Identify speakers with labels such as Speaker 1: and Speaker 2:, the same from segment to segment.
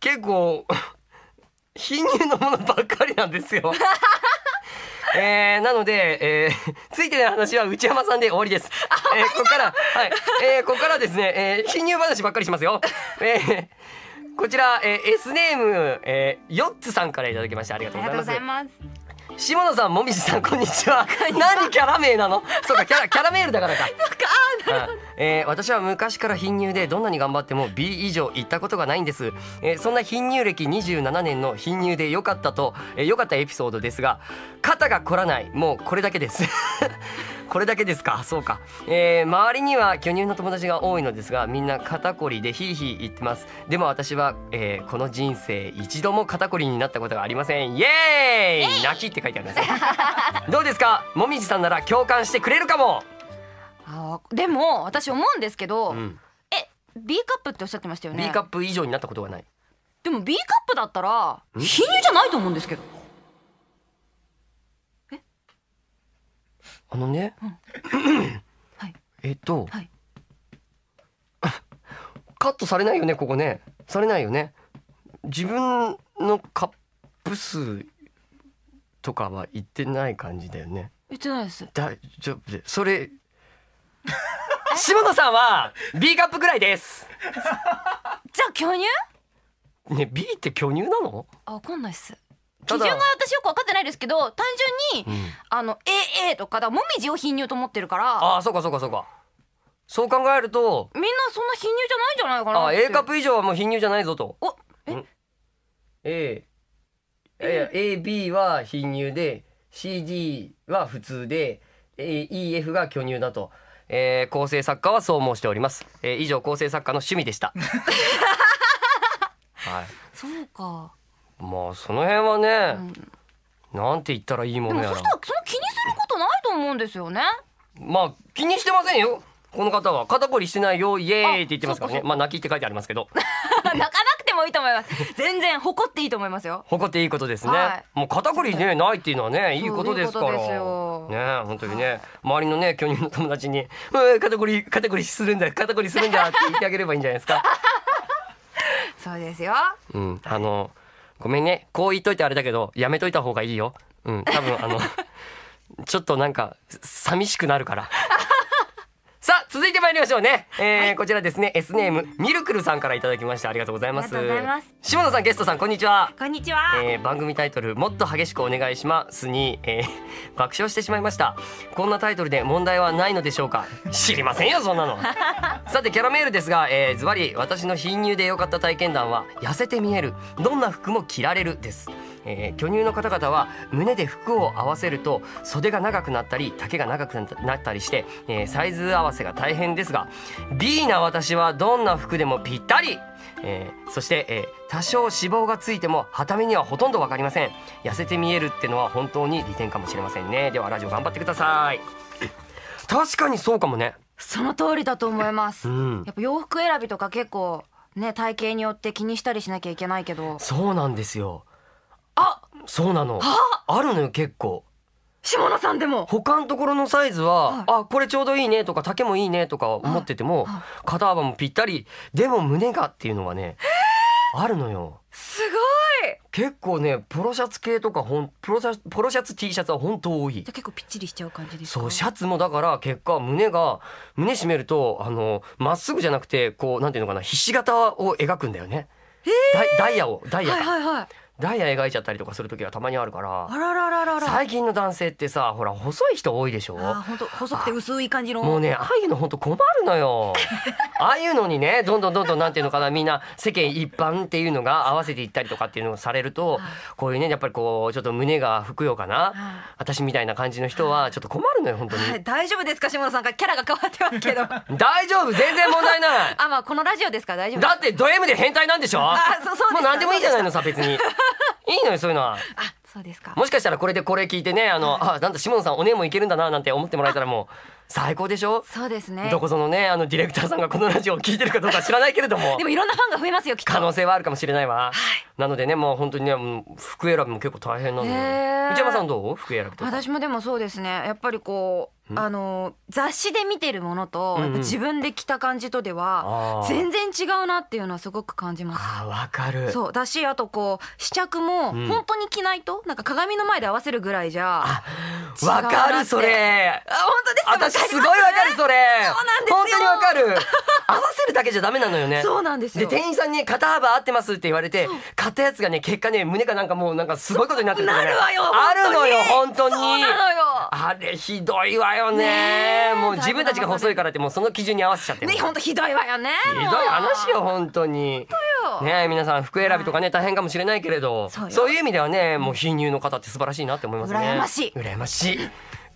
Speaker 1: 結構 貧乳のものばっかりなんですよ。えー、なので、えー、ついてない話は内山さんで終わりです。えー、ここから、はい、えー、ここからですね、えー、貧乳話ばっかりしますよ。えー、こちら、えー、S ネーム、えー、ヨッツさんからいただきましてありがとうございます。下野さん、もみじさん、こんにちは。何キャラ名なの。そうか、キャラ、キャラメールだからか。えー、私は昔から貧乳でどんなに頑張っても B 以上行ったことがないんです、えー、そんな貧乳歴27年の貧乳で良かったと良、えー、かったエピソードですが肩が凝らないもうこれだけです これだけですかそうか、えー、周りには巨乳の友達が多いのですがみんな肩こりでヒーヒー言ってますでも私は、えー、この人生一度も肩こりになったことがありませんイエーイ泣きって書いてあります どうですかもみじさんなら共感してくれるかもあでも私思うんですけど、うん、え B カップっておっしゃってましたよね B カップ以上になったことがないでも B カップだったらん貧乳じゃないと思うんですけどあのね、はいえっと、はい カットされないよねここねされないよね自分のカップ数とかは言ってない感じだよね言ってないですだじゃそれ下 野さんは B カップぐらいですじゃあ巨乳ね B って巨乳なのあわかんないっす
Speaker 2: 基準が私
Speaker 1: よく分かってないですけど単純に、うん、あの AA とかだもみじを貧乳と思ってるからあそうかそうかそうかそう考えるとみんなそんな貧乳じゃないんじゃないかなあ A カップ以上はもう貧乳じゃないぞとおえ A AB は貧乳で CD は普通で EF が巨乳だと。えー、構成作家はそう申しております、えー、以上構成作家の趣味でした はいそうかまあその辺はね、うん、なんて言ったらいいものやらそしたらその気にすることないと思うんですよねまあ気にしてませんよこの方は肩こりしてないよイエーイって言ってますからねまあ泣きって書いてありますけどな かなかってもいいと思います全然誇っていいと思いますよ誇っていいことですね、はい、もう肩こりねないっていうのはねいいことですからね本当にね周りのね巨乳の友達に「うん肩こり肩こりするんだ肩こりするんだ」って言ってあげればいいんじゃないですか そうですようんあのごめんねこう言っといてあれだけどやめといた方がいいようん多分あの ちょっとなんか寂しくなるから参りましょうね、えー、はい、こちらですね S ネームミルクルさんからいただきましてありがとうございます下野さんゲストさんこんにちはこんにちは、えー、番組タイトルもっと激しくお願いしますに、えー、爆笑してしまいましたこんなタイトルで問題はないのでしょうか知りませんよそんなの さてキャラメールですが、えズバリ私の貧乳で良かった体験談は痩せて見えるどんな服も着られるですえー、巨乳の方々は胸で服を合わせると袖が長くなったり丈が長くなったりして、えー、サイズ合わせが大変ですが B な私はどんな服でもぴったりえー、そして、えー、多少脂肪がついてもはめにはほとんど分かりません痩せて見えるってのは本当に利点かもしれませんねではラジオ頑張ってください確かにそうかもねその通りだと思います、うん、やっぱ洋服選びとか結構ね体型によって気にしたりしなきゃいけないけどそうなんですよそうなのあるのよ結構下野さんでも他のところのサイズは、はい、あこれちょうどいいねとか丈もいいねとか思ってても、はいはい、肩幅もぴったりでも胸がっていうのはねあるのよすごい結構ねポロシャツ系とかほんポロシャツポロシャツ T シャツは本当多い結構ぴっちりしちゃう感じですそうシャツもだから結果胸が胸締めるとあのまっすぐじゃなくてこうなんていうのかなひし形を描くんだよね、えー、ダイヤをダイヤが、はいはいはいダイヤ描いちゃったりとかする時がたまにあるから最近の男性ってさほら細い人多いでしょあ本当細くて薄い感じのもうねああいうの本当困るのよ ああいうのにねどんどんどんどんなんていうのかなみんな世間一般っていうのが合わせていったりとかっていうのをされるとこういうねやっぱりこうちょっと胸がふくよかな私みたいな感じの人はちょっと困るのよ本当に、大丈夫ですか下野さんかキャラが変わってますけど 大丈夫全然問題ないあまあこのラジオですか大丈夫だってド M で変態なんでしょあそうそうもう何でもいいじゃないのさ別にいいのよそういうのは。あそうですかもしかしたらこれでこれ聞いてねあの、はい、あなんだ下野さんおねえもいけるんだななんて思ってもらえたらもう。最高でしょそうですねどこぞのねあのディレクターさんがこのラジオを聞いてるかどうか知らないけれどもでもいろんなファンが増えますよきっと可能性はあるかもしれないわ、はい、なのでねもう本当にね服選びも結構大変なので、内山さんどう服選びとか私もでもそうですねやっぱりこうあの雑誌で見てるものと、自分で着た感じとでは全然違うなっていうのはすごく感じます。あわかる。そうだしあとこう試着も本当に着ないと、なんか鏡の前で合わせるぐらいじゃ。わかるそれ。あ本当ですか。すごいわかるそれそうなんです本当にわかる合わせるだけじゃダメなのよねそうなんですで店員さんに肩幅合ってますって言われて買ったやつがね結果ね胸がなんかもうなんかすごいことになってる、ね、なるわよあるのよ本当にあれひどいわよねもう自分たちが細いからってもうその基準に合わせちゃってね本当ひどいわよねひどい話よ本当にね皆さん服選びとかね大変かもしれないけれどそういう意味ではねもう貧乳の方って素晴らしいなって思いますね羨ましい羨ましい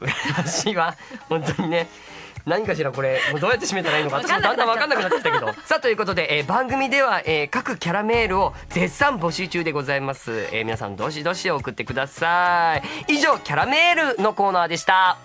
Speaker 1: 羨ましいわ本当にね何かしらこれもうどうやって締めたらいいのか私もだんだん分かんなくなってきたけど さあということで、えー、番組では、えー、各キャラメールを絶賛募集中でございます、えー、皆さんどしどし送ってください以上キャラメールのコーナーでした